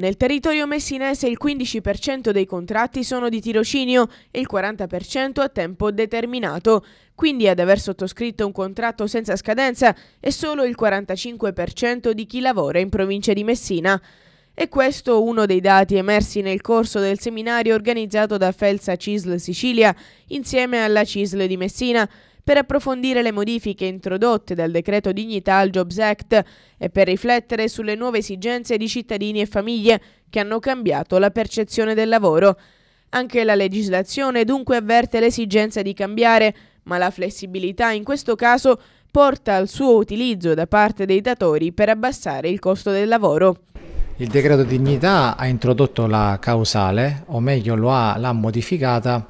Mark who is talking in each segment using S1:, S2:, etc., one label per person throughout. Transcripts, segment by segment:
S1: Nel territorio messinese il 15% dei contratti sono di tirocinio e il 40% a tempo determinato, quindi ad aver sottoscritto un contratto senza scadenza è solo il 45% di chi lavora in provincia di Messina. E questo uno dei dati emersi nel corso del seminario organizzato da Felsa Cisl Sicilia insieme alla Cisl di Messina, per approfondire le modifiche introdotte dal decreto dignità al Jobs Act e per riflettere sulle nuove esigenze di cittadini e famiglie che hanno cambiato la percezione del lavoro. Anche la legislazione dunque avverte l'esigenza di cambiare, ma la flessibilità in questo caso porta al suo utilizzo da parte dei datori per abbassare il costo del lavoro.
S2: Il decreto dignità ha introdotto la causale, o meglio lo l'ha modificata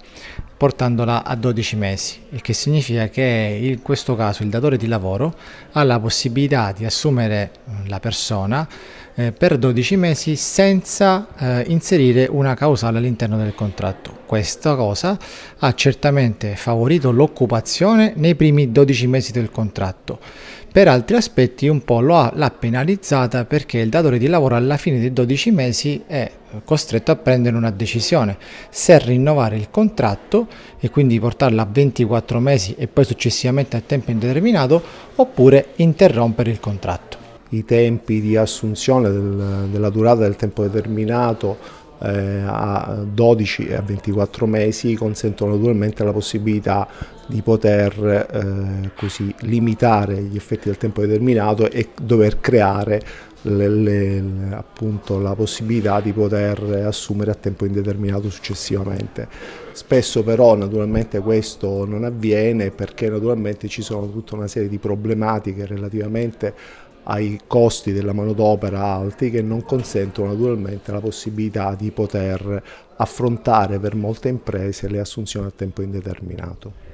S2: portandola a 12 mesi, il che significa che in questo caso il datore di lavoro ha la possibilità di assumere mm, la persona eh, per 12 mesi senza eh, inserire una causale all'interno del contratto questa cosa ha certamente favorito l'occupazione nei primi 12 mesi del contratto. Per altri aspetti un po' lo ha, l'ha penalizzata perché il datore di lavoro alla fine dei 12 mesi è costretto a prendere una decisione se rinnovare il contratto e quindi portarlo a 24 mesi e poi successivamente a tempo indeterminato oppure interrompere il contratto.
S3: I tempi di assunzione del, della durata del tempo determinato eh, a 12 e a 24 mesi consentono naturalmente la possibilità di poter eh, così limitare gli effetti del tempo determinato e dover creare le, le, appunto la possibilità di poter assumere a tempo indeterminato successivamente. Spesso però naturalmente questo non avviene perché naturalmente ci sono tutta una serie di problematiche relativamente ai costi della manodopera alti che non consentono naturalmente la possibilità di poter affrontare per molte imprese le assunzioni a tempo indeterminato.